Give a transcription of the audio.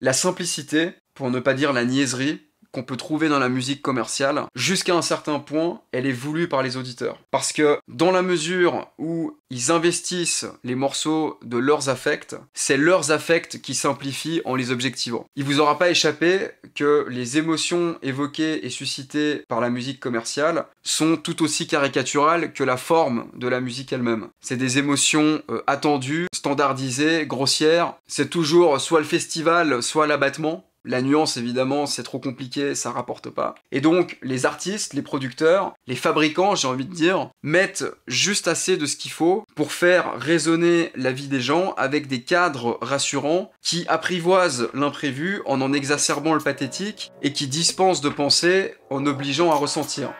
la simplicité, pour ne pas dire la niaiserie, peut trouver dans la musique commerciale, jusqu'à un certain point, elle est voulue par les auditeurs. Parce que dans la mesure où ils investissent les morceaux de leurs affects, c'est leurs affects qui simplifient en les objectivant. Il vous aura pas échappé que les émotions évoquées et suscitées par la musique commerciale sont tout aussi caricaturales que la forme de la musique elle-même. C'est des émotions euh, attendues, standardisées, grossières. C'est toujours soit le festival, soit l'abattement. La nuance, évidemment, c'est trop compliqué, ça rapporte pas. Et donc, les artistes, les producteurs, les fabricants, j'ai envie de dire, mettent juste assez de ce qu'il faut pour faire résonner la vie des gens avec des cadres rassurants qui apprivoisent l'imprévu en en exacerbant le pathétique et qui dispensent de penser en obligeant à ressentir.